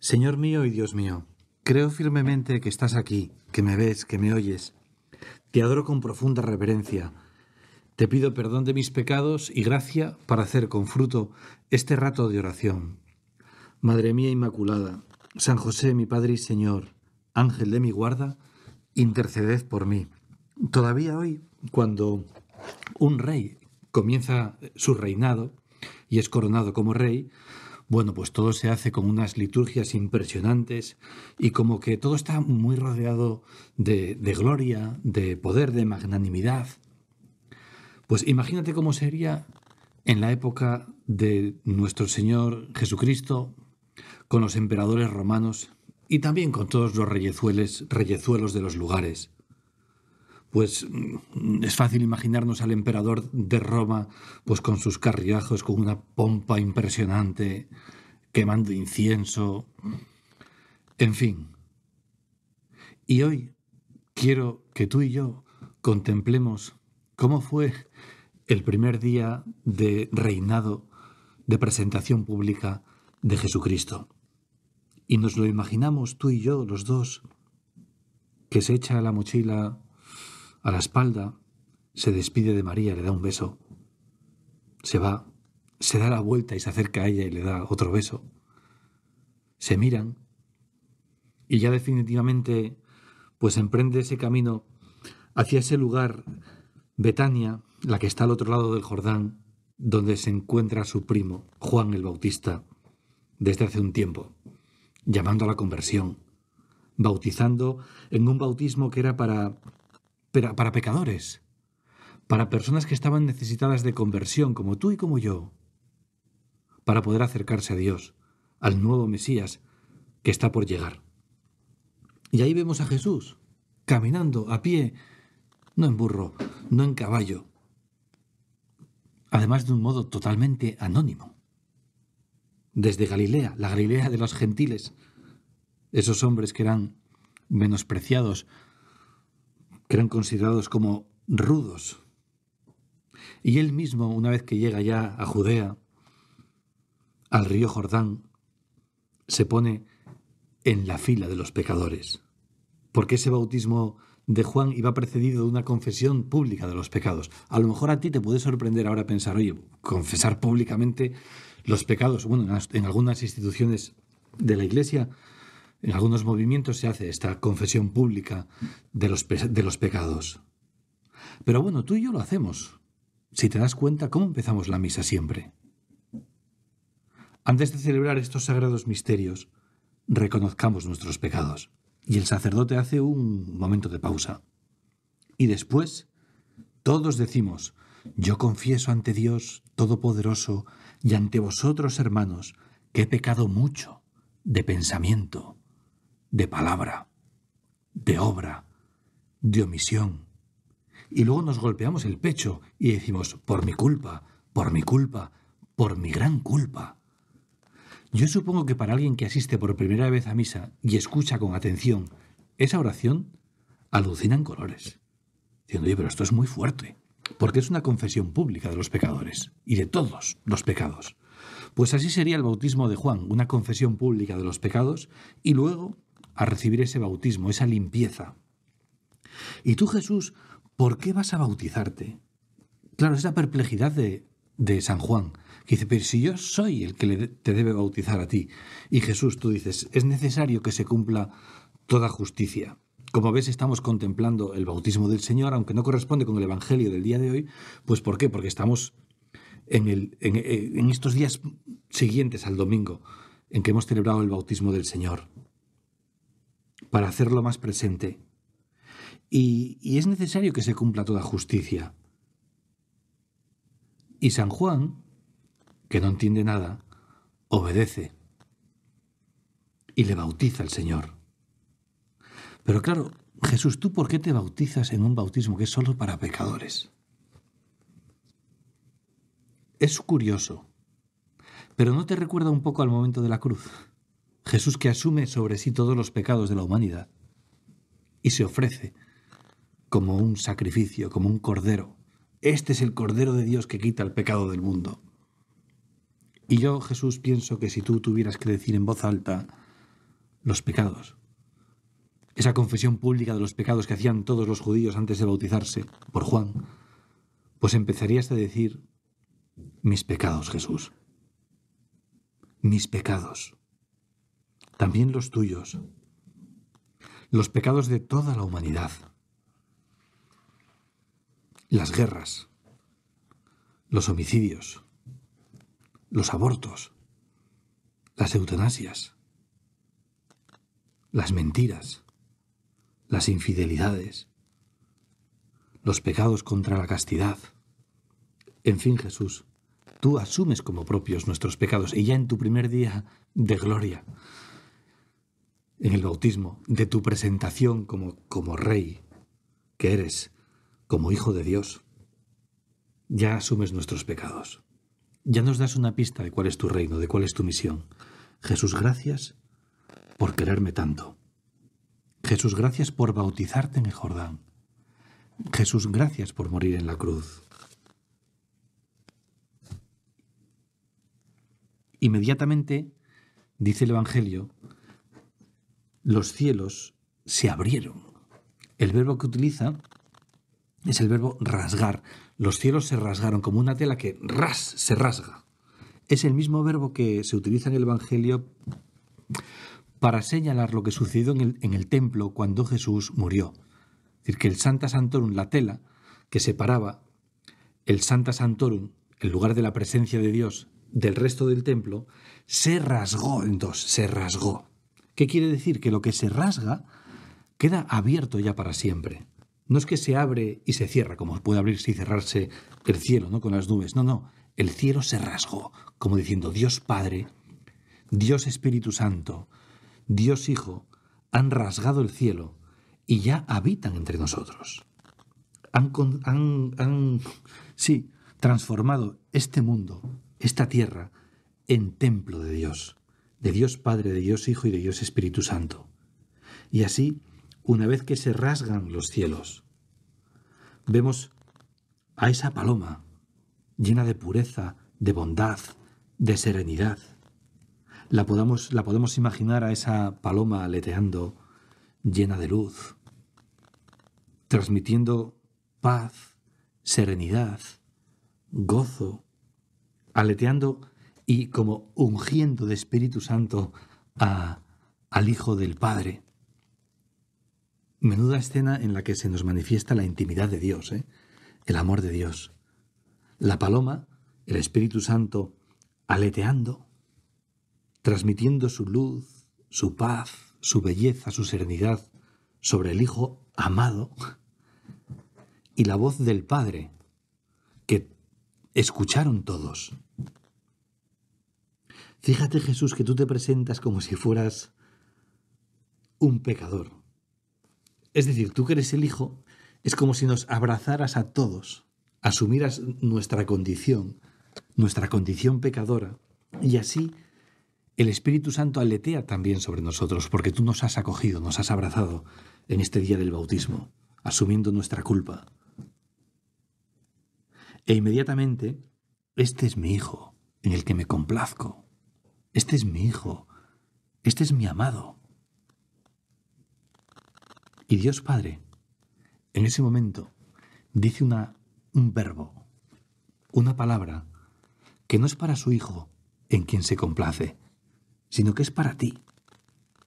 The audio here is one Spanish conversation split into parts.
Señor mío y Dios mío, creo firmemente que estás aquí, que me ves, que me oyes. Te adoro con profunda reverencia. Te pido perdón de mis pecados y gracia para hacer con fruto este rato de oración. Madre mía Inmaculada, San José, mi Padre y Señor, Ángel de mi guarda, interceded por mí. Todavía hoy, cuando un rey comienza su reinado y es coronado como rey, bueno, pues todo se hace con unas liturgias impresionantes y como que todo está muy rodeado de, gloria, de poder, de magnanimidad. Pues imagínate cómo sería en la época de nuestro Señor Jesucristo, con los emperadores romanos y también con todos los reyezuelos de los lugares pues mm, es fácil imaginarnos al emperador de Roma, pues con sus carriajos, con una pompa impresionante, quemando incienso, en fin. Y hoy quiero que tú y yo contemplemos cómo fue el primer día de reinado, de presentación pública de Jesucristo. Y nos lo imaginamos tú y yo, los dos, que se echa la mochila a la espalda se despide de María, le da un beso. Se va, se da la vuelta y se acerca a ella y le da otro beso. Se miran y ya definitivamente pues emprende ese camino hacia ese lugar, Betania, la que está al otro lado del Jordán, donde se encuentra su primo, Juan el Bautista, desde hace un tiempo, llamando a la conversión, bautizando en un bautismo que era para para pecadores, para personas que estaban necesitadas de conversión, como tú y como yo, para poder acercarse a Dios, al nuevo Mesías que está por llegar. Y ahí vemos a Jesús, caminando a pie, no en burro, no en caballo, además de un modo totalmente anónimo. Desde Galilea, la Galilea de los gentiles, esos hombres que eran menospreciados que eran considerados como rudos. Y él mismo, una vez que llega ya a Judea, al río Jordán, se pone en la fila de los pecadores, porque ese bautismo de Juan iba precedido de una confesión pública de los pecados. A lo mejor a ti te puede sorprender ahora pensar, oye, confesar públicamente los pecados, bueno, en algunas instituciones de la Iglesia en algunos movimientos se hace esta confesión pública de los, pecados. Pero bueno, tú y yo lo hacemos. Si te das cuenta, ¿cómo empezamos la misa siempre? Antes de celebrar estos sagrados misterios, reconozcamos nuestros pecados. Y el sacerdote hace un momento de pausa. Y después, todos decimos, yo confieso ante Dios Todopoderoso y ante vosotros, hermanos, que he pecado mucho de pensamiento, de palabra, de obra, de omisión. Y luego nos golpeamos el pecho y decimos, por mi culpa, por mi culpa, por mi gran culpa. Yo supongo que para alguien que asiste por primera vez a misa y escucha con atención esa oración, alucinan colores. Diciendo, oye, pero esto es muy fuerte, porque es una confesión pública de los pecadores y de todos los pecados. Pues así sería el bautismo de Juan, una confesión pública de los pecados y luego a recibir ese bautismo, esa limpieza. Y tú, Jesús, ¿por qué vas a bautizarte? Claro, es la perplejidad de, de San Juan, que dice, pero si yo soy el que te debe bautizar a ti. Y Jesús, tú dices, es necesario que se cumpla toda justicia. Como ves, estamos contemplando el bautismo del Señor, aunque no corresponde con el Evangelio del día de hoy. Pues ¿por qué? Porque estamos en, el, en, en estos días siguientes al domingo en que hemos celebrado el bautismo del Señor para hacerlo más presente. Y, es necesario que se cumpla toda justicia. Y San Juan, que no entiende nada, obedece y le bautiza el Señor. Pero claro, Jesús, ¿tú por qué te bautizas en un bautismo que es solo para pecadores? Es curioso, pero ¿no te recuerda un poco al momento de la cruz? Jesús que asume sobre sí todos los pecados de la humanidad y se ofrece como un sacrificio, como un cordero. Este es el cordero de Dios que quita el pecado del mundo. Y yo, Jesús, pienso que si tú tuvieras que decir en voz alta los pecados, esa confesión pública de los pecados que hacían todos los judíos antes de bautizarse por Juan, pues empezarías a decir, mis pecados, Jesús, mis pecados también los tuyos, los pecados de toda la humanidad, las guerras, los homicidios, los abortos, las eutanasias, las mentiras, las infidelidades, los pecados contra la castidad. En fin, Jesús, tú asumes como propios nuestros pecados y ya en tu primer día de gloria en el bautismo de tu presentación como, como rey que eres, como hijo de Dios, ya asumes nuestros pecados. Ya nos das una pista de cuál es tu reino, de cuál es tu misión. Jesús, gracias por quererme tanto. Jesús, gracias por bautizarte en el Jordán. Jesús, gracias por morir en la cruz. Inmediatamente, dice el Evangelio, los cielos se abrieron. El verbo que utiliza es el verbo rasgar. Los cielos se rasgaron como una tela que ras se rasga. Es el mismo verbo que se utiliza en el Evangelio para señalar lo que sucedió en el, en el templo cuando Jesús murió. Es decir, que el Santa Santorum, la tela que separaba el Santa Santorum, el lugar de la presencia de Dios, del resto del templo, se rasgó en dos, se rasgó. ¿Qué quiere decir? Que lo que se rasga queda abierto ya para siempre. No es que se abre y se cierra, como puede abrirse y cerrarse el cielo, ¿no? Con las nubes. No, no. El cielo se rasgó, como diciendo Dios Padre, Dios Espíritu Santo, Dios Hijo, han rasgado el cielo y ya habitan entre nosotros. Han, sí, transformado este mundo, esta tierra, en templo de Dios de Dios Padre, de Dios Hijo y de Dios Espíritu Santo. Y así, una vez que se rasgan los cielos, vemos a esa paloma llena de pureza, de bondad, de serenidad. La, la podemos imaginar a esa paloma aleteando, llena de luz, transmitiendo paz, serenidad, gozo, aleteando y como ungiendo de Espíritu Santo al Hijo del Padre. Menuda escena en la que se nos manifiesta la intimidad de Dios, ¿eh? el amor de Dios. La paloma, el Espíritu Santo, aleteando, transmitiendo su luz, su paz, su belleza, su serenidad sobre el Hijo amado. Y la voz del Padre, que escucharon todos Fíjate Jesús que tú te presentas como si fueras un pecador. Es decir, tú que eres el Hijo, es como si nos abrazaras a todos, asumieras nuestra condición, nuestra condición pecadora, y así el Espíritu Santo aletea también sobre nosotros, porque tú nos has acogido, nos has abrazado en este día del bautismo, asumiendo nuestra culpa. E inmediatamente, este es mi Hijo, en el que me complazco. Este es mi hijo, este es mi amado. Y Dios Padre, en ese momento, dice una, un verbo, una palabra, que no es para su hijo en quien se complace, sino que es para ti,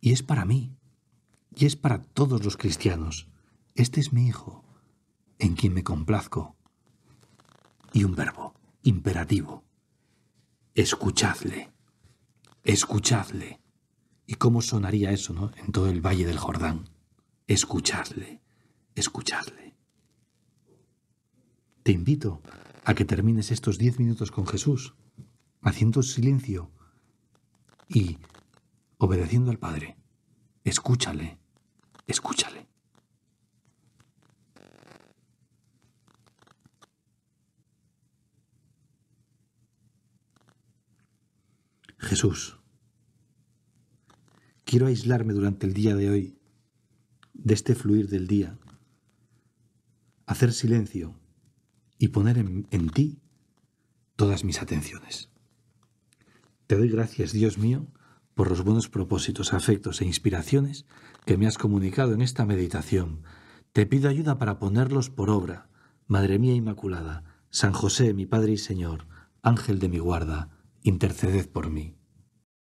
y es para mí, y es para todos los cristianos. Este es mi hijo, en quien me complazco. Y un verbo imperativo. Escuchadle escuchadle. ¿Y cómo sonaría eso, En todo el Valle del Jordán. Escuchadle, escuchadle. Te invito a que termines estos diez minutos con Jesús, haciendo silencio y obedeciendo al Padre. Escúchale, escúchale. Jesús, quiero aislarme durante el día de hoy de este fluir del día, hacer silencio y poner en, ti todas mis atenciones. Te doy gracias, Dios mío, por los buenos propósitos, afectos e inspiraciones que me has comunicado en esta meditación. Te pido ayuda para ponerlos por obra. Madre mía Inmaculada, San José, mi Padre y Señor, Ángel de mi guarda, interceded por mí.